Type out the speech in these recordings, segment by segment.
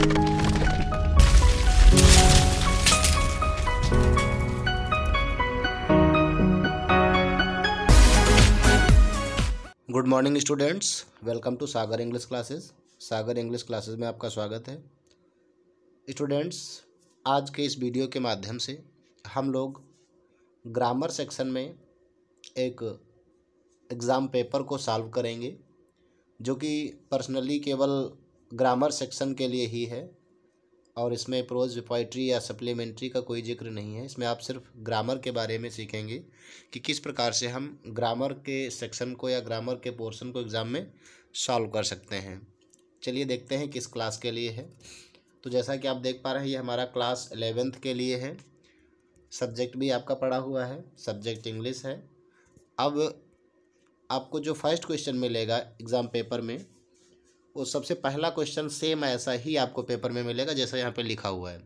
good morning students welcome to Sagar English classes Sagar English classes में आपका स्वागत है स्टूडेंट्स आज के इस वीडियो के माध्यम से हम लोग ग्रामर सेक्शन में एक एग्ज़ाम पेपर को सॉल्व करेंगे जो कि पर्सनली केवल ग्रामर सेक्शन के लिए ही है और इसमें प्रोज पोइट्री या सप्लीमेंट्री का कोई जिक्र नहीं है इसमें आप सिर्फ ग्रामर के बारे में सीखेंगे कि किस प्रकार से हम ग्रामर के सेक्शन को या ग्रामर के पोर्शन को एग्ज़ाम में सॉल्व कर सकते हैं चलिए देखते हैं किस क्लास के लिए है तो जैसा कि आप देख पा रहे हैं ये हमारा क्लास एलेवेंथ के लिए है सब्जेक्ट भी आपका पढ़ा हुआ है सब्जेक्ट इंग्लिश है अब आपको जो फर्स्ट क्वेश्चन मिलेगा एग्ज़ाम पेपर में वो सबसे पहला क्वेश्चन सेम ऐसा ही आपको पेपर में मिलेगा जैसा यहाँ पे लिखा हुआ है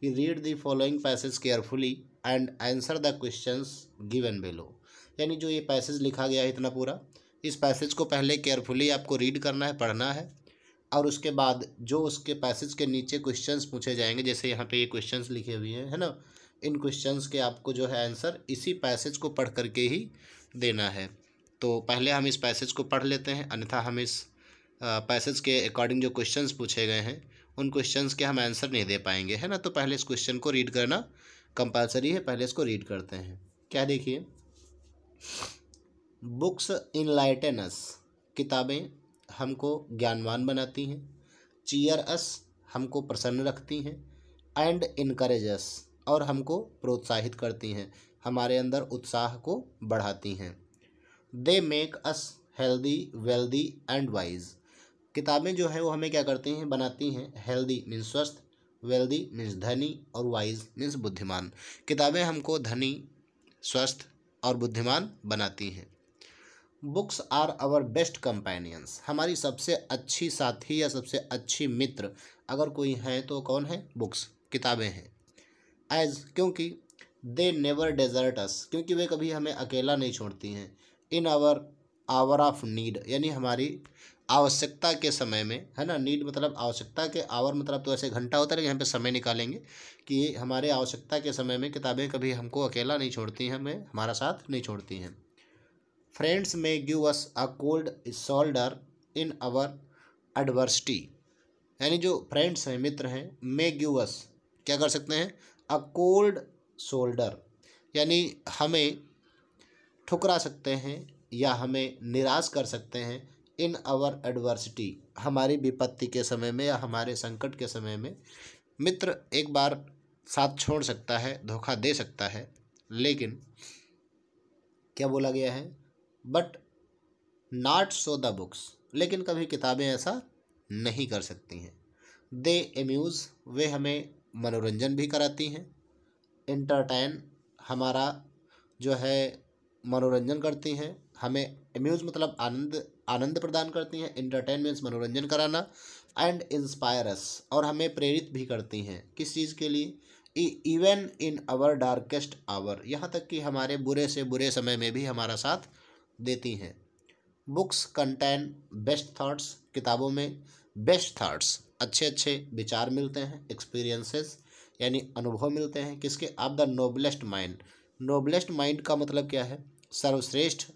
कि read the following passage carefully and answer the question given below यानी जो ये पैसेज लिखा गया है इतना पूरा इस पैसेज को पहले केयरफुली आपको रीड करना है पढ़ना है और उसके बाद जो उसके पैसेज के नीचे क्वेश्चन पूछे जाएंगे जैसे यहाँ पर ये क्वेश्चन लिखे हुए हैं है ना इन क्वेश्चन के आपको जो है आंसर इसी पैसेज को पढ़ करके ही देना है तो पहले हम इस पैसेज को पढ़ लेते हैं अन्यथा हम इस पैसेज के अकॉर्डिंग जो क्वेश्चंस पूछे गए हैं उन क्वेश्चंस के हम आंसर नहीं दे पाएंगे है ना तो पहले इस क्वेश्चन को रीड करना कंपलसरी है पहले इसको रीड करते हैं क्या देखिए बुक्स इन लाइटनस किताबें हमको ज्ञानवान बनाती हैं चीयर अस हमको प्रसन्न रखती हैं एंड इनकरेज और हमको प्रोत्साहित करती हैं हमारे अंदर उत्साह को बढ़ाती हैं they make us healthy wealthy and wise किताबें जो है वो हमें क्या करती हैं बनाती हैं हेल्दी मीन्स स्वस्थ वेल्दी मीन्स धनी और वाइज मीन्स बुद्धिमान किताबें हमको धनी स्वस्थ और बुद्धिमान बनाती हैं books are our best companions हमारी सबसे अच्छी साथी या सबसे अच्छी मित्र अगर कोई हैं तो कौन है बुक्स किताबें हैं एज क्योंकि दे नेवर डेजर्ट अस क्योंकि वे कभी हमें अकेला नहीं छोड़ती हैं in our hour of need यानी हमारी आवश्यकता के समय में है ना नीड मतलब आवश्यकता के आवर मतलब तो ऐसे घंटा होता है यहाँ पे समय निकालेंगे कि हमारे आवश्यकता के समय में किताबें कभी हमको अकेला नहीं छोड़ती हैं हमें हमारा साथ नहीं छोड़ती हैं friends may give us a cold shoulder in our adversity यानी जो फ्रेंड्स हैं मित्र हैं मे गिव अस क्या कर सकते हैं अ कोल्ड शोल्डर यानी हमें ठुकरा सकते हैं या हमें निराश कर सकते हैं इन आवर एडवर्सिटी हमारी विपत्ति के समय में या हमारे संकट के समय में मित्र एक बार साथ छोड़ सकता है धोखा दे सकता है लेकिन क्या बोला गया है but not so the books लेकिन कभी किताबें ऐसा नहीं कर सकती हैं दे एम्यूज़ वे हमें मनोरंजन भी कराती हैं इंटरटेन हमारा जो है मनोरंजन करती हैं हमें एम्यूज़ मतलब आनंद आनंद प्रदान करती हैं इंटरटेनमेंट्स मनोरंजन कराना एंड इंस्पायरस और हमें प्रेरित भी करती हैं किस चीज़ के लिए even in our darkest hour यहाँ तक कि हमारे बुरे से बुरे समय में भी हमारा साथ देती हैं बुक्स कंटेन बेस्ट थाट्स किताबों में बेस्ट थाट्स अच्छे अच्छे विचार मिलते हैं एक्सपीरियंसेस यानी अनुभव मिलते हैं किसके of the noblest mind noblest mind का मतलब क्या है सर्वश्रेष्ठ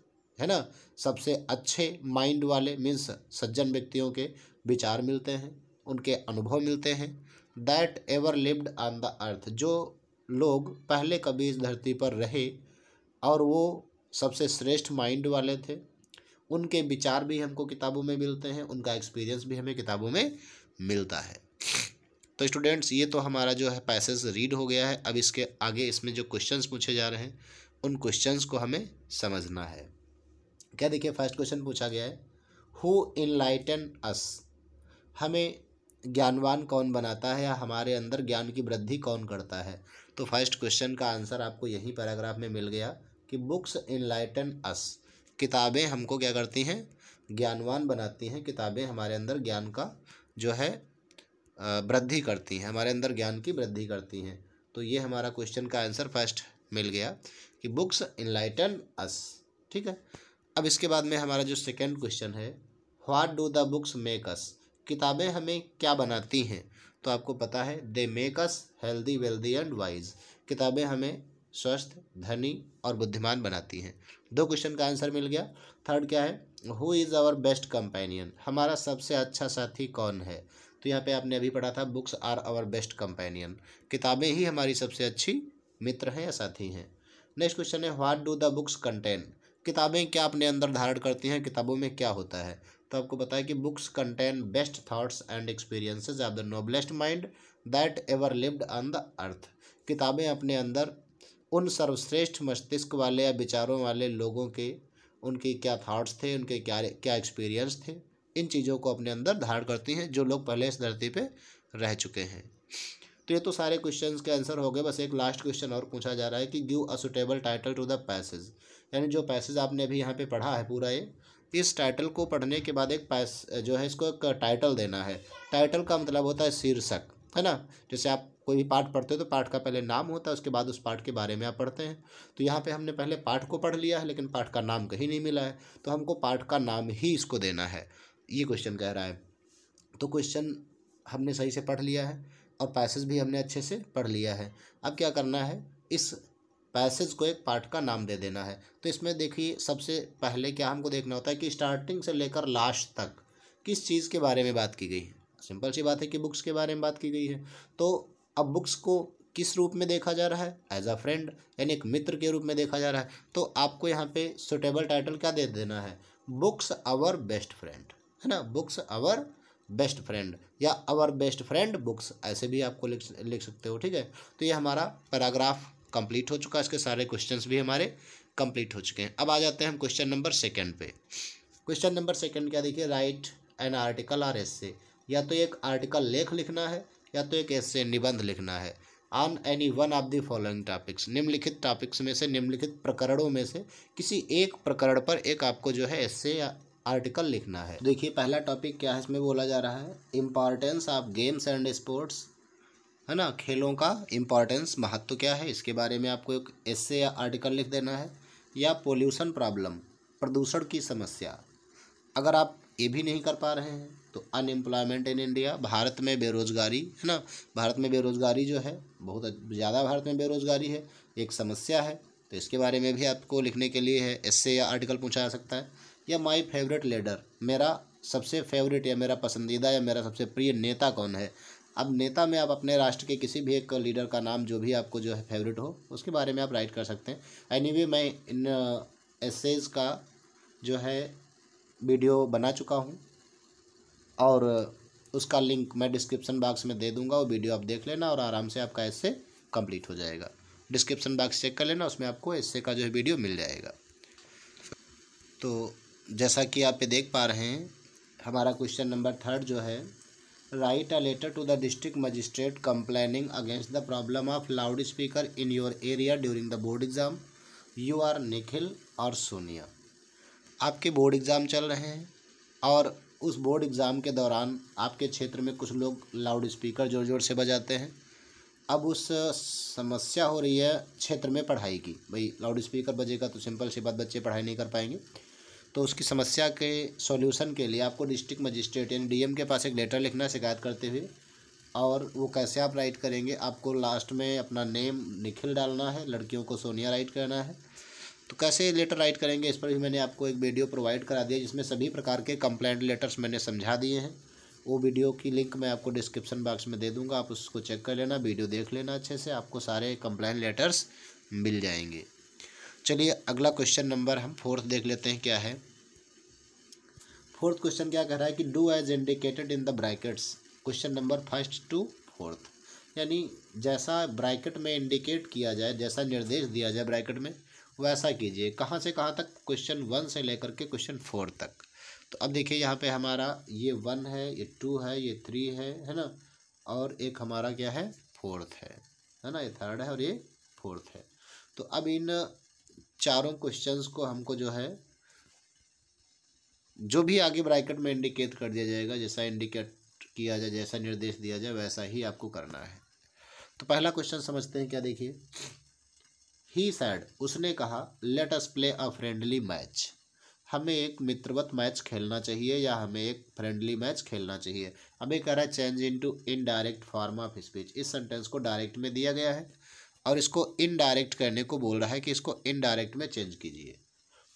है ना सबसे अच्छे माइंड वाले मीन्स सज्जन व्यक्तियों के विचार मिलते हैं उनके अनुभव मिलते हैं that ever lived on the earth जो लोग पहले कभी इस धरती पर रहे और वो सबसे श्रेष्ठ माइंड वाले थे उनके विचार भी हमको किताबों में मिलते हैं उनका एक्सपीरियंस भी हमें किताबों में मिलता है तो स्टूडेंट्स ये तो हमारा जो है पैसेज रीड हो गया है अब इसके आगे इसमें जो क्वेश्चंस पूछे जा रहे हैं उन क्वेश्चंस को हमें समझना है क्या देखिए फर्स्ट क्वेश्चन पूछा गया है हु इनलाइटन अस हमें ज्ञानवान कौन बनाता है या हमारे अंदर ज्ञान की वृद्धि कौन करता है तो फर्स्ट क्वेश्चन का आंसर आपको यही पैराग्राफ में मिल गया कि बुक्स इनलाइटन अस किताबें हमको क्या करती हैं ज्ञानवान बनाती हैं किताबें हमारे अंदर ज्ञान का जो है वृद्धि करती हैं हमारे अंदर ज्ञान की वृद्धि करती हैं तो ये हमारा क्वेश्चन का आंसर फर्स्ट मिल गया कि बुक्स इनलाइटन अस ठीक है अब इसके बाद में हमारा जो सेकेंड क्वेश्चन है what do the books makes किताबें हमें क्या बनाती हैं तो आपको पता है they makes healthy wealthy and wise किताबें हमें स्वस्थ धनी और बुद्धिमान बनाती हैं दो क्वेश्चन का आंसर मिल गया थर्ड क्या है who is our best companion हमारा सबसे अच्छा साथी कौन है तो यहाँ पे आपने अभी पढ़ा था books are our best companion किताबें ही हमारी सबसे अच्छी मित्र हैं या साथी हैं नेक्स्ट क्वेश्चन है what do the books content किताबें क्या अपने अंदर धारण करती हैं किताबों में क्या होता है तो आपको बताया कि books contain best thoughts and experiences of the noblest mind that ever lived on the earth किताबें अपने अंदर उन सर्वश्रेष्ठ मस्तिष्क वाले या विचारों वाले लोगों के उनके क्या थाट्स थे उनके क्या क्या एक्सपीरियंस थे इन चीज़ों को अपने अंदर धारण करती हैं जो लोग पहले इस धरती पे रह चुके हैं तो ये तो सारे क्वेश्चंस के आंसर हो गए बस एक लास्ट क्वेश्चन और पूछा जा रहा है कि give a suitable title to the passage यानी जो पैसेज आपने अभी यहाँ पे पढ़ा है पूरा ये इस टाइटल को पढ़ने के बाद एक पैस जो है इसको एक टाइटल देना है टाइटल का मतलब होता है शीर्षक है ना जैसे आप कोई भी पाठ पढ़ते हो तो पाठ का पहले नाम होता है उसके बाद उस पाठ के बारे में आप पढ़ते हैं तो यहाँ पे हमने पहले पाठ को पढ़ लिया है लेकिन पाठ का नाम कहीं नहीं मिला है तो हमको पाठ का नाम ही इसको देना है ये क्वेश्चन कह रहा है तो क्वेश्चन हमने सही से पढ़ लिया है और पैसेज भी हमने अच्छे से पढ़ लिया है अब क्या करना है इस पैसेज को एक पार्ट का नाम दे देना है तो इसमें देखिए सबसे पहले क्या हमको देखना होता है कि स्टार्टिंग से लेकर लास्ट तक किस चीज़ के बारे में बात की गई है सिंपल सी बात है कि बुक्स के बारे में बात की गई है तो अब बुक्स को किस रूप में देखा जा रहा है एज अ फ्रेंड यानी एक मित्र के रूप में देखा जा रहा है तो आपको यहाँ पे सुटेबल टाइटल क्या दे देना है बुक्स आवर बेस्ट फ्रेंड है ना बुक्स आवर बेस्ट फ्रेंड या आवर बेस्ट फ्रेंड बुक्स ऐसे भी आपको लिख लिख सकते हो ठीक है तो ये हमारा पैराग्राफ कंप्लीट हो चुका है इसके सारे क्वेश्चंस भी हमारे कंप्लीट हो चुके हैं अब आ जाते हैं हम क्वेश्चन नंबर सेकंड पे क्वेश्चन नंबर सेकंड क्या देखिए write an article or essay या तो एक आर्टिकल लेख लिखना है या तो एक एस निबंध लिखना है on any one of the following topics निम्नलिखित टॉपिक्स में से निम्नलिखित प्रकरणों में से किसी एक प्रकरण पर एक आपको जो है एस या आर्टिकल लिखना है देखिए पहला टॉपिक क्या है इसमें बोला जा रहा है importance of games and sports है ना खेलों का इम्पॉर्टेंस महत्व क्या है इसके बारे में आपको एक ऐसे या आर्टिकल लिख देना है या पोल्यूशन प्रॉब्लम प्रदूषण की समस्या अगर आप ये भी नहीं कर पा रहे हैं तो अनएम्प्लॉयमेंट इन इंडिया भारत में बेरोज़गारी है ना भारत में बेरोज़गारी जो है बहुत ज़्यादा भारत में बेरोज़गारी है एक समस्या है तो इसके बारे में भी आपको लिखने के लिए है ऐसे या आर्टिकल पूछा जा सकता है या माई फेवरेट लीडर मेरा सबसे फेवरेट या मेरा पसंदीदा या मेरा सबसे प्रिय नेता कौन है अब नेता में आप अपने राष्ट्र के किसी भी एक लीडर का नाम जो भी आपको जो है फेवरेट हो उसके बारे में आप राइट कर सकते हैं एनी anyway, मैं इन एसेज uh, का जो है वीडियो बना चुका हूँ और uh, उसका लिंक मैं डिस्क्रिप्शन बॉक्स में दे दूंगा वो वीडियो आप देख लेना और आराम से आपका ऐसे कंप्लीट हो जाएगा डिस्क्रिप्शन बॉक्स चेक कर लेना उसमें आपको ऐसे का जो है वीडियो मिल जाएगा तो जैसा कि आप ये देख पा रहे हैं हमारा क्वेश्चन नंबर थर्ड जो है write a letter to the district magistrate magistrate against the problem of loud speaker in your area during the board exam you are Nikhil और सोनिया आपके बोर्ड एग्ज़ाम चल रहे हैं और उस बोर्ड एग्ज़ाम के दौरान आपके क्षेत्र में कुछ लोग लाउड स्पीकर ज़ोर ज़ोर से बजाते हैं अब उस समस्या हो रही है क्षेत्र में पढ़ाई की भाई लाउड स्पीकर बजेगा तो सिंपल सी बात बच्चे पढ़ाई नहीं कर पाएंगे तो उसकी समस्या के सॉल्यूशन के लिए आपको डिस्ट्रिक्ट मजिस्ट्रेट यानी डीएम के पास एक लेटर लिखना शिकायत करते हुए और वो कैसे आप राइट करेंगे आपको लास्ट में अपना नेम निखिल डालना है लड़कियों को सोनिया राइट करना है तो कैसे लेटर राइट करेंगे इस पर भी मैंने आपको एक वीडियो प्रोवाइड करा दिया जिसमें सभी प्रकार के कंप्लेंट लेटर्स मैंने समझा दिए हैं वो वीडियो की लिंक मैं आपको डिस्क्रिप्शन बॉक्स में दे दूंगा आप उसको चेक कर लेना वीडियो देख लेना अच्छे से आपको सारे कंप्लेंट लेटर्स मिल जाएंगे चलिए अगला क्वेश्चन नंबर हम फोर्थ देख लेते हैं क्या है फोर्थ क्वेश्चन क्या कह रहा है कि do as indicated in the brackets question number first to fourth यानी जैसा ब्रैकेट में इंडिकेट किया जाए जैसा निर्देश दिया जाए ब्रैकेट में वैसा कीजिए कहाँ से कहाँ तक क्वेश्चन वन से लेकर के क्वेश्चन फोर तक तो अब देखिए यहाँ पे हमारा ये वन है ये टू है ये थ्री है है ना और एक हमारा क्या है फोर्थ है है ना ये थर्ड है और ये फोर्थ है तो अब इन चारों क्वेश्चंस को हमको जो है जो भी आगे ब्रैकेट में इंडिकेट कर दिया जाएगा जैसा इंडिकेट किया जाए जैसा निर्देश दिया जाए वैसा ही आपको करना है तो पहला क्वेश्चन समझते हैं क्या देखिए ही सैड उसने कहा let us play a friendly match हमें एक मित्रवत मैच खेलना चाहिए या हमें एक फ्रेंडली मैच खेलना चाहिए ये कह रहा है change into indirect form of speech इस सेंटेंस को डायरेक्ट में दिया गया है और इसको इनडायरेक्ट करने को बोल रहा है कि इसको इनडायरेक्ट में चेंज कीजिए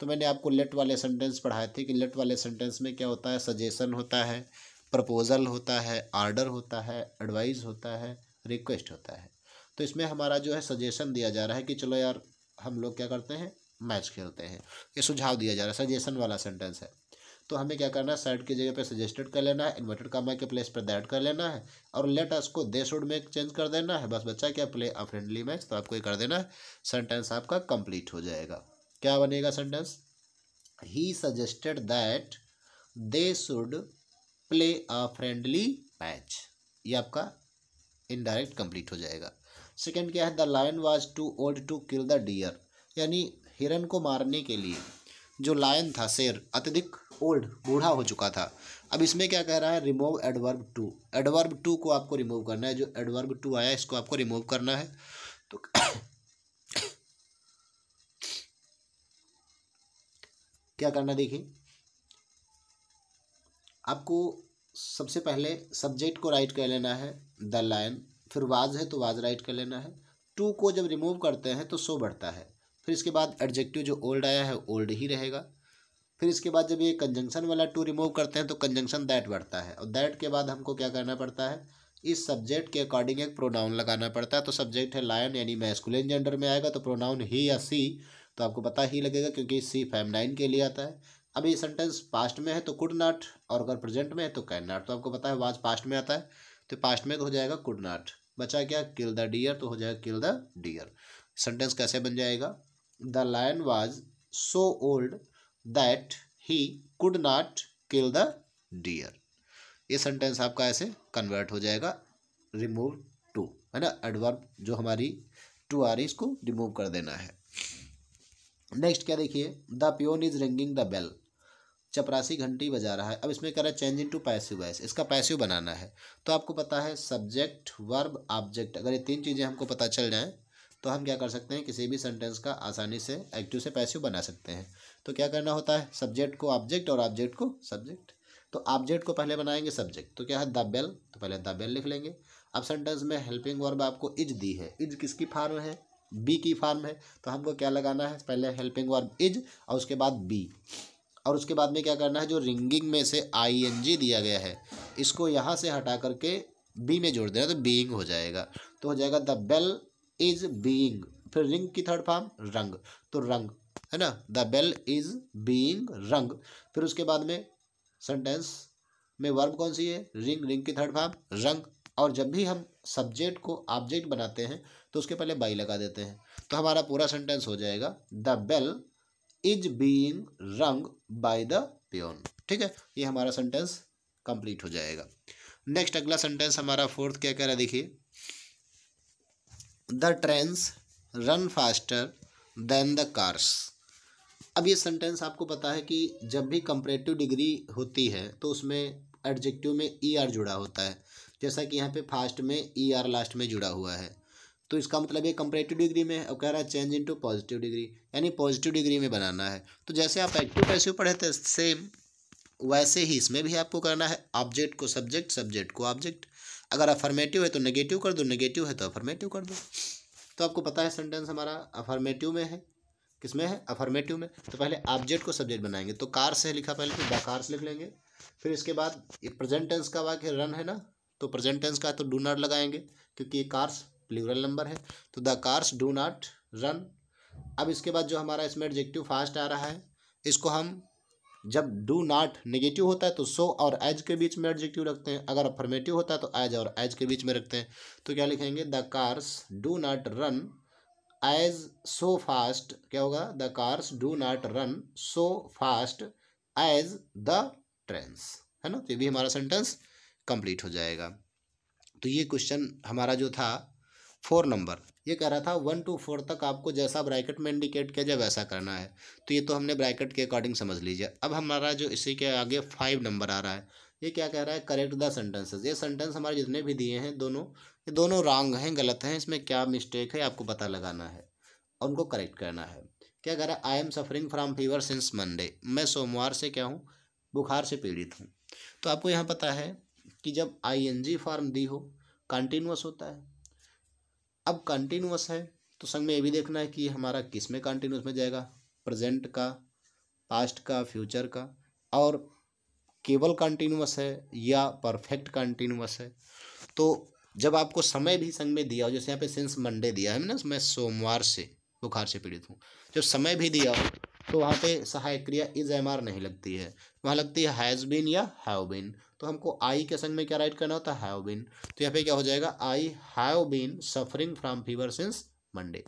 तो मैंने आपको लेट वाले सेंटेंस पढ़ाए थे कि लेट वाले सेंटेंस में क्या होता है सजेशन होता है प्रपोज़ल होता है आर्डर होता है एडवाइस होता है रिक्वेस्ट होता है तो इसमें हमारा जो है सजेशन दिया जा रहा है कि चलो यार हम लोग क्या करते हैं मैच खेलते हैं ये सुझाव दिया जा रहा है सजेशन वाला सेंटेंस है तो हमें क्या करना है साइड की जगह पे सजेस्टेड कर लेना है इन्वर्टेड कामा के प्लेस पर दैट कर लेना है और लेट अस को दे शुड में चेंज कर देना है बस बच्चा क्या प्ले अ फ्रेंडली मैच तो आपको ये कर देना है सेंटेंस आपका कंप्लीट हो जाएगा क्या बनेगा sentence he suggested that they should play a friendly match ये आपका इनडायरेक्ट कंप्लीट हो जाएगा सेकेंड क्या है the lion was too old to kill the deer यानी हिरन को मारने के लिए जो लायन था शेर अत्यधिक ओल्ड बूढ़ा हो चुका था अब इसमें क्या कह रहा है remove adverb too adverb too को आपको रिमूव करना है जो एडवर्ब टू आया इसको आपको रिमूव करना है तो क्या करना देखिए आपको सबसे पहले सब्जेक्ट को राइट कर लेना है द लाइन फिर वाज है तो वाज राइट कर लेना है टू को जब रिमूव करते हैं तो सो बढ़ता है फिर इसके बाद एडजेक्टिव जो ओल्ड आया है ओल्ड ही रहेगा फिर इसके बाद जब ये कंजंक्शन वाला टू रिमूव करते हैं तो कंजंक्शन दैट बढ़ता है और दैट के बाद हमको क्या करना पड़ता है इस सब्जेक्ट के अकॉर्डिंग एक प्रोनाउन लगाना पड़ता है तो सब्जेक्ट है लायन यानी मैस्कुलिन जेंडर में आएगा तो प्रोनाउन ही या सी तो आपको पता ही लगेगा क्योंकि सी नाइन के लिए आता है अब ये सेंटेंस पास्ट में है तो कुड नाट और अगर प्रेजेंट में है तो कैन नाट तो आपको पता है वाज पास्ट में आता है तो पास्ट में तो हो जाएगा कुड नाट बचा क्या किल द डियर तो हो जाएगा किल द डियर सेंटेंस कैसे बन जाएगा the lion was so old that he could not kill the deer ये सेंटेंस आपका ऐसे कन्वर्ट हो जाएगा रिमूव टू है ना एडवर्ब जो हमारी टू आ रही इसको रिमूव कर देना है नेक्स्ट क्या देखिए the peon is ringing the bell चपरासी घंटी बजा रहा है अब इसमें कह रहा है change into passive voice इसका पैसिव बनाना है तो आपको पता है सब्जेक्ट वर्ब ऑब्जेक्ट अगर ये तीन चीज़ें हमको पता चल जाएँ तो हम क्या कर सकते हैं किसी भी सेंटेंस का आसानी से एक्टिव से पैसिव बना सकते हैं तो क्या करना होता है सब्जेक्ट को ऑब्जेक्ट और ऑब्जेक्ट को सब्जेक्ट तो ऑब्जेक्ट को पहले बनाएंगे सब्जेक्ट तो क्या है द बेल तो पहले द बेल लिख लेंगे अब सेंटेंस में हेल्पिंग वर्ब आपको इज दी है इज किसकी फार्म है बी की फार्म है तो हमको क्या लगाना है पहले हेल्पिंग वर्ब इज और उसके बाद बी और उसके बाद में क्या करना है जो रिंगिंग में से आई एन जी दिया गया है इसको यहाँ से हटा करके बी में जोड़ देना तो बीइंग हो जाएगा तो हो जाएगा द बेल इज बीइंग फिर रिंग की थर्ड फॉर्म रंग तो रंग है ना द बेल इज बीइंग रंग फिर उसके बाद में सेंटेंस में वर्ब कौन सी है रिंग रिंग की थर्ड फॉर्म रंग और जब भी हम सब्जेक्ट को ऑब्जेक्ट बनाते हैं तो उसके पहले बाई लगा देते हैं तो हमारा पूरा सेंटेंस हो जाएगा the bell is being rung by the peon ठीक है ये हमारा सेंटेंस कंप्लीट हो जाएगा नेक्स्ट अगला सेंटेंस हमारा फोर्थ क्या कह रहा है देखिए the trains run faster than the cars अब ये सेंटेंस आपको पता है कि जब भी कंपरेटिव डिग्री होती है तो उसमें एडजेक्टिव में ई आर जुड़ा होता है जैसा कि यहाँ पे फास्ट में ई आर लास्ट में जुड़ा हुआ है तो इसका मतलब ये कंपरेटिव डिग्री में है कह रहा है चेंज इनटू पॉजिटिव डिग्री यानी पॉजिटिव डिग्री में बनाना है तो जैसे आप एक्टिव पैसिव पढ़े थे सेम वैसे ही इसमें भी आपको करना है ऑब्जेक्ट को सब्जेक्ट सब्जेक्ट को ऑब्जेक्ट अगर अफर्मेटिव है तो नेगेटिव कर दो नेगेटिव है तो अफर्मेटिव कर दो तो आपको पता है सेंटेंस हमारा अफर्मेटिव में है किसमें है अफर्मेटिव में तो पहले ऑब्जेक्ट को सब्जेक्ट बनाएंगे तो कार से लिखा पहले तो कार्स लिख लेंगे फिर इसके बाद ये प्रेजेंट टेंस का वाक्य रन है ना तो प्रेजेंट टेंस का तो डू नॉट लगाएंगे क्योंकि ये कार्स प्लूरल नंबर है तो the cars do not run अब इसके बाद जो हमारा इसमें एडजेक्टिव फास्ट आ रहा है इसको हम जब डू नॉट नेगेटिव होता है तो सो और एज के बीच में एडजेक्टिव रखते हैं अगर अफर्मेटिव होता है तो एज और एज के बीच में रखते हैं तो क्या लिखेंगे the cars do not run as so fast क्या होगा the cars do not run so fast as the trains है ना तो ये भी हमारा सेंटेंस कंप्लीट हो जाएगा तो ये क्वेश्चन हमारा जो था फोर नंबर ये कह रहा था वन टू फोर तक आपको जैसा ब्रैकेट में इंडिकेट किया जाए वैसा करना है तो ये तो हमने ब्रैकेट के अकॉर्डिंग समझ लीजिए अब हमारा जो इसी के आगे फाइव नंबर आ रहा है ये क्या कह रहा है करेक्ट द सेंटेंसेज ये सेंटेंस हमारे जितने भी दिए हैं दोनों ये दोनों रॉन्ग हैं गलत हैं इसमें क्या मिस्टेक है आपको पता लगाना है और उनको करेक्ट करना है क्या कह रहा है I am suffering from fever since Monday मैं सोमवार से क्या हूँ बुखार से पीड़ित हूँ तो आपको यहाँ पता है कि जब आई एन जी फॉर्म दी हो कंटिन्यूस होता है अब कंटिन्यूस है तो संग में ये भी देखना है कि हमारा किस में कंटिन्यूस में जाएगा प्रेजेंट का पास्ट का फ्यूचर का और केवल कंटिन्यूस है या परफेक्ट कंटिन्यूस है तो जब आपको समय भी संग में दिया हो जैसे यहाँ पे सिंस मंडे दिया है ना मैं सोमवार से बुखार से पीड़ित हूँ जब समय भी दिया हो तो वहाँ पे सहायक क्रिया इज एम आर नहीं लगती है वहाँ लगती है हैज़ बिन या हैव बिन तो हमको आई के संग में क्या राइट करना होता है हैव बीन तो यहाँ पे क्या हो जाएगा I have been suffering from fever since Monday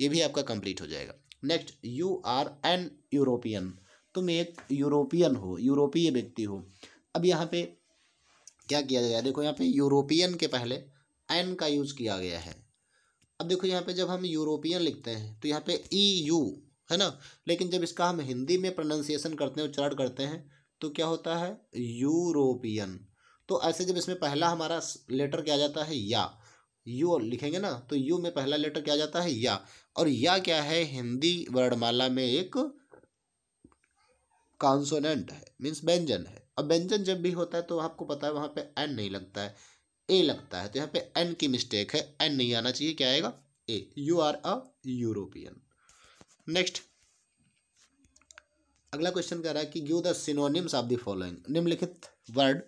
ये भी आपका कंप्लीट हो जाएगा next you are an European तुम एक यूरोपियन हो यूरोपीय व्यक्ति हो अब यहाँ पे क्या किया जाएगा देखो यहाँ पे यूरोपियन के पहले एन का यूज़ किया गया है अब देखो यहाँ पे जब हम यूरोपियन लिखते हैं तो यहाँ पे ई e यू है ना लेकिन जब इसका हम हिंदी में प्रोनाउंसिएशन करते हैं उच्चारण करते हैं तो क्या होता है यूरोपियन तो ऐसे जब इसमें पहला हमारा लेटर क्या जाता है या यू लिखेंगे ना तो यू में पहला लेटर क्या जाता है या और या क्या है हिंदी वर्णमाला में एक कॉन्सोनेंट है मीन्स व्यंजन है अब व्यंजन जब भी होता है तो आपको पता है वहां पे एन नहीं लगता है ए लगता है तो यहाँ पे एन की मिस्टेक है एन नहीं आना चाहिए क्या आएगा a you are a European next अगला क्वेश्चन कह रहा है कि give the synonyms of the following निम्नलिखित वर्ड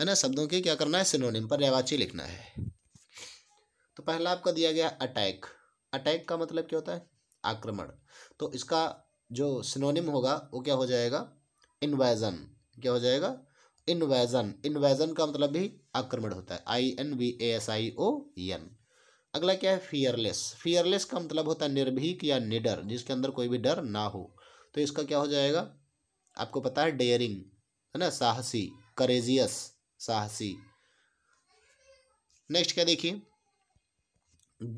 है ना शब्दों के क्या करना है सिनोनिम पर रेवाची लिखना है तो पहला आपका दिया गया अटैक अटैक का मतलब क्या होता है आक्रमण तो इसका जो सिनोनिम होगा वो क्या हो जाएगा इन्वेजन क्या हो जाएगा इन्वेजन इन्वेजन का मतलब भी आक्रमण होता है I N V A S I O N अगला क्या है फियरलेस फियरलेस का मतलब होता है निर्भीक या निडर जिसके अंदर कोई भी डर ना हो तो इसका क्या हो जाएगा आपको पता है डेयरिंग है ना साहसी करेजियस साहसी नेक्स्ट क्या देखिए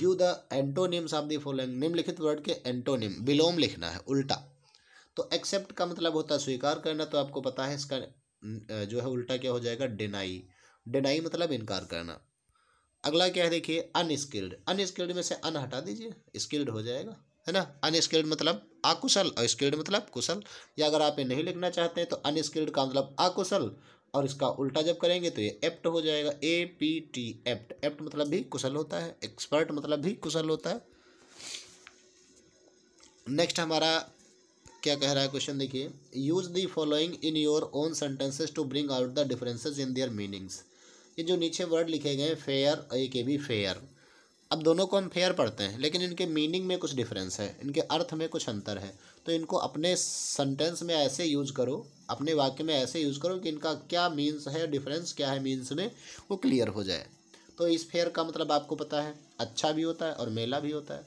give the antonyms of the following निम्नलिखित वर्ड के एंटोनिम विलोम लिखना है उल्टा तो एक्सेप्ट का मतलब होता है स्वीकार करना तो आपको पता है इसका जो है उल्टा क्या हो जाएगा डिनाई डिनाई मतलब इनकार करना अगला क्या है देखिए अनस्किल्ड अनस्किल्ड में से अन हटा दीजिए स्किल्ड हो जाएगा है ना अनस्किल्ड मतलब अकुशल और स्किल्ड मतलब कुशल या अगर आप ये नहीं लिखना चाहते हैं तो अनस्किल्ड का मतलब अकुशल और इसका उल्टा जब करेंगे तो ये एप्ट हो जाएगा A P T apt apt मतलब भी कुशल होता है एक्सपर्ट मतलब भी कुशल होता है नेक्स्ट हमारा क्या कह रहा है क्वेश्चन देखिए use the following in your own sentences to bring out the differences in their meanings ये जो नीचे वर्ड लिखे गए फेयर ए के बी फेयर अब दोनों को हम फेयर पढ़ते हैं लेकिन इनके मीनिंग में कुछ डिफरेंस है इनके अर्थ में कुछ अंतर है तो इनको अपने सेंटेंस में ऐसे यूज करो अपने वाक्य में ऐसे यूज करो कि इनका क्या मीन्स है डिफरेंस क्या है मीन्स में वो क्लियर हो जाए तो इस फेयर का मतलब आपको पता है अच्छा भी होता है और मेला भी होता है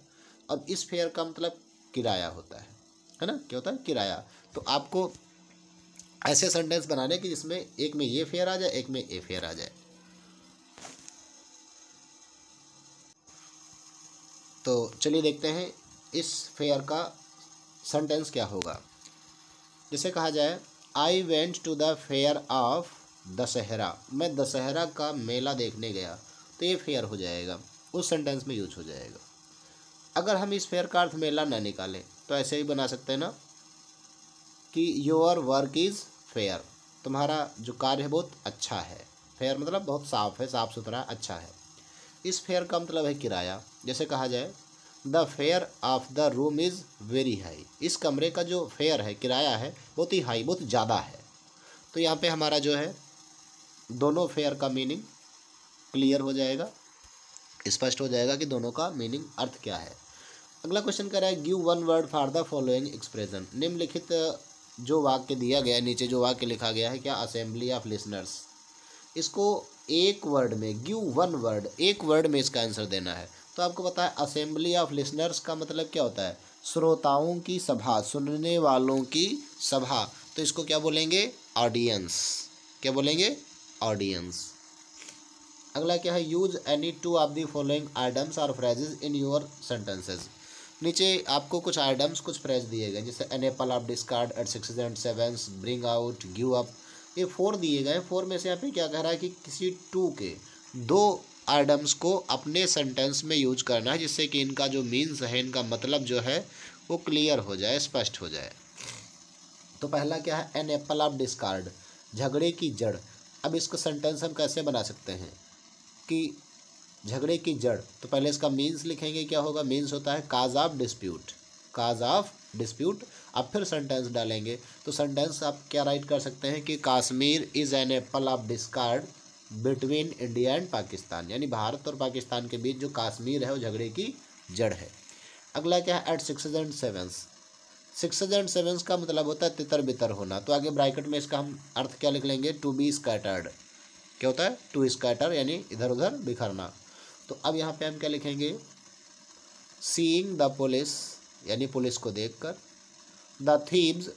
अब इस फेयर का मतलब किराया होता है है ना क्या होता है किराया तो आपको ऐसे सेंटेंस बनाने की जिसमें एक में ये फेयर आ जाए एक में ए फेयर आ जाए तो चलिए देखते हैं इस फेयर का सेंटेंस क्या होगा जिसे कहा जाए I went to the fair of Dussehra मैं दशहरा का मेला देखने गया तो ये फेयर हो जाएगा उस सेंटेंस में यूज हो जाएगा अगर हम इस फेयर का अर्थ मेला ना निकालें तो ऐसे ही बना सकते हैं ना कि योर वर्क इज़ फेयर तुम्हारा जो कार्य है बहुत अच्छा है फेयर मतलब बहुत साफ़ है साफ़ सुथरा अच्छा है इस फेयर का मतलब है किराया जैसे कहा जाए the fair of the room is very high इस कमरे का जो फेयर है किराया है बहुत ही हाई बहुत ज़्यादा है तो यहाँ पे हमारा जो है दोनों फेयर का मीनिंग क्लियर हो जाएगा स्पष्ट हो जाएगा कि दोनों का मीनिंग अर्थ क्या है अगला क्वेश्चन कह रहा है give one word for the following expression निम्नलिखित जो वाक्य दिया गया है नीचे जो वाक्य लिखा गया है क्या असेंबली ऑफ लिसनर्स इसको एक वर्ड में गिव वन वर्ड एक वर्ड में इसका आंसर देना है तो आपको पता है असेंबली ऑफ लिसनर्स का मतलब क्या होता है श्रोताओं की सभा सुनने वालों की सभा तो इसको क्या बोलेंगे ऑडियंस क्या बोलेंगे ऑडियंस अगला क्या है use any two of the following idioms और फ्रेजेज इन योर सेंटेंसेज नीचे आपको कुछ आइडम्स कुछ फ्रेज दिए गए जैसे an apple of discord at six and seven bring out give up ये फोर दिए गए फोर में से यहाँ पे क्या कह रहा है कि किसी टू के दो आइडम्स को अपने सेंटेंस में यूज करना है जिससे कि इनका जो मीन्स है इनका मतलब जो है वो क्लियर हो जाए स्पष्ट हो जाए तो पहला क्या है एन एप्पल ऑफ डिस्कार्ड झगड़े की जड़ अब इसको सेंटेंस हम कैसे बना सकते हैं कि झगड़े की जड़ तो पहले इसका मीन्स लिखेंगे क्या होगा मीन्स होता है cause of dispute cause of dispute अब फिर सेंटेंस डालेंगे तो सेंटेंस आप क्या राइट कर सकते हैं कि Kashmir is an apple of discord between India and Pakistan यानी भारत और पाकिस्तान के बीच जो कश्मीर है वो झगड़े की जड़ है अगला क्या है at six and sevens six and sevens का मतलब होता है तितर बितर होना तो आगे ब्रैकेट में इसका हम अर्थ क्या लिख लेंगे टू बी स्कैटर्ड क्या होता है टू स्कैटर यानी इधर उधर बिखरना तो अब यहाँ पे हम क्या लिखेंगे सीइंग द पुलिस यानी पुलिस को देखकर द थीम्स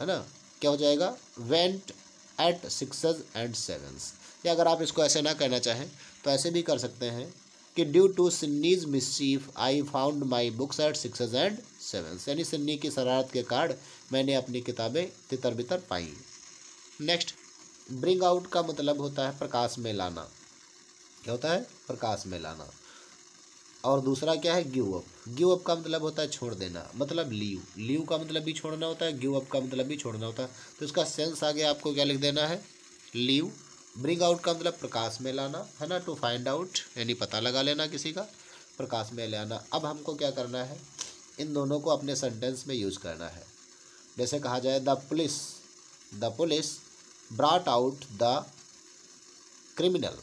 है ना क्या हो जाएगा went at sixes and sevens या अगर आप इसको ऐसे ना कहना चाहें तो ऐसे भी कर सकते हैं कि due to Sinni's mischief I found my books at sixes and sevens यानी सिन्नी की शरारत के कारण मैंने अपनी किताबें तितर बितर पाई नेक्स्ट ब्रिंग आउट का मतलब होता है प्रकाश में लाना क्या होता है प्रकाश में लाना और दूसरा क्या है गिव अप गिव अप का मतलब होता है छोड़ देना मतलब लीव लीव का मतलब भी छोड़ना होता है गिव अप का मतलब भी छोड़ना होता है तो इसका सेंस आगे आपको क्या लिख देना है लीव ब्रिंग आउट का मतलब प्रकाश में लाना है ना टू फाइंड आउट यानी पता लगा लेना किसी का प्रकाश में लाना अब हमको क्या करना है इन दोनों को अपने सेंटेंस में यूज़ करना है जैसे कहा जाए the police the police brought out the criminal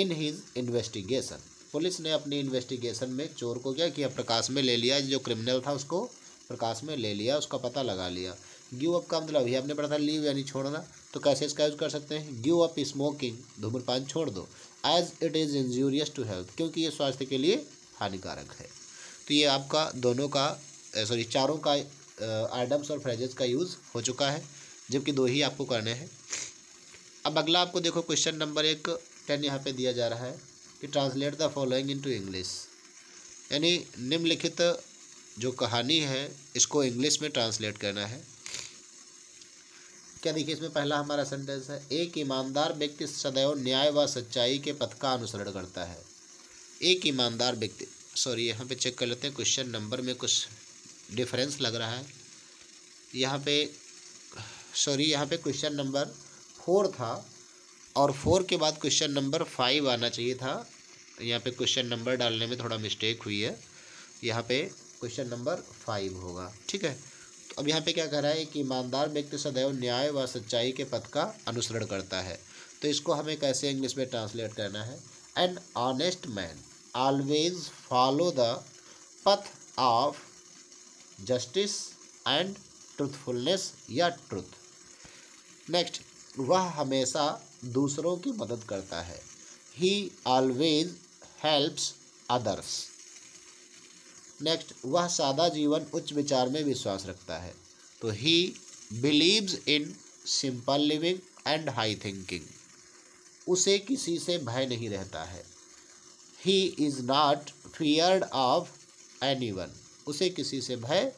in his investigation police ने अपनी इन्वेस्टिगेशन में चोर को क्या किया प्रकाश में ले लिया जो क्रिमिनल था उसको प्रकाश में ले लिया उसका पता लगा लिया गिव अप का मतलब अभी आपने पढ़ा था लीव यानी छोड़ना तो कैसे इसका यूज कर सकते हैं गिव अप स्मोकिंग धूम्रपान छोड़ दो as it is injurious to health क्योंकि ये स्वास्थ्य के लिए हानिकारक है तो ये आपका दोनों का सॉरी चारों का आइटम्स और फ्रेजेस का यूज़ हो चुका है जबकि दो ही आपको करने हैं अब अगला आपको देखो क्वेश्चन नंबर एक टेन यहाँ पे दिया जा रहा है कि translate the following into English यानी निम्नलिखित जो कहानी है इसको इंग्लिश में ट्रांसलेट करना है क्या देखिए इसमें पहला हमारा सेंटेंस है एक ईमानदार व्यक्ति सदैव न्याय व सच्चाई के पथ का अनुसरण करता है एक ईमानदार व्यक्ति सॉरी यहाँ पे चेक कर लेते हैं क्वेश्चन नंबर में कुछ डिफरेंस लग रहा है यहाँ पे सॉरी यहाँ पे क्वेश्चन नंबर फोर था और फोर के बाद क्वेश्चन नंबर फाइव आना चाहिए था यहाँ पे क्वेश्चन नंबर डालने में थोड़ा मिस्टेक हुई है यहाँ पे क्वेश्चन नंबर फाइव होगा ठीक है तो अब यहाँ पे क्या कर रहा है कि ईमानदार व्यक्ति सदैव न्याय व सच्चाई के पथ का अनुसरण करता है तो इसको हमें कैसे इंग्लिश में ट्रांसलेट करना है an honest man always follow the path of justice and truthfulness या ट्रूथ नेक्स्ट वह हमेशा दूसरों की मदद करता है he always helps others next वह सादा जीवन उच्च विचार में विश्वास रखता है तो he believes in simple living and high thinking उसे किसी से भय नहीं रहता है he is not feared of anyone उसे किसी से भय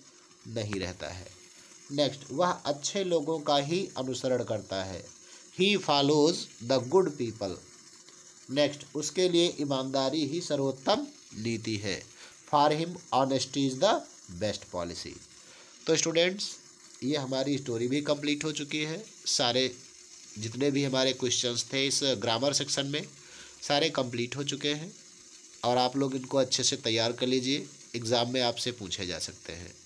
नहीं रहता है नेक्स्ट वह अच्छे लोगों का ही अनुसरण करता है he follows the good people next उसके लिए ईमानदारी ही सर्वोत्तम नीति है for him honesty is the best policy तो स्टूडेंट्स ये हमारी स्टोरी भी कंप्लीट हो चुकी है सारे जितने भी हमारे क्वेश्चंस थे इस ग्रामर सेक्शन में सारे कंप्लीट हो चुके हैं और आप लोग इनको अच्छे से तैयार कर लीजिए एग्ज़ाम में आपसे पूछे जा सकते हैं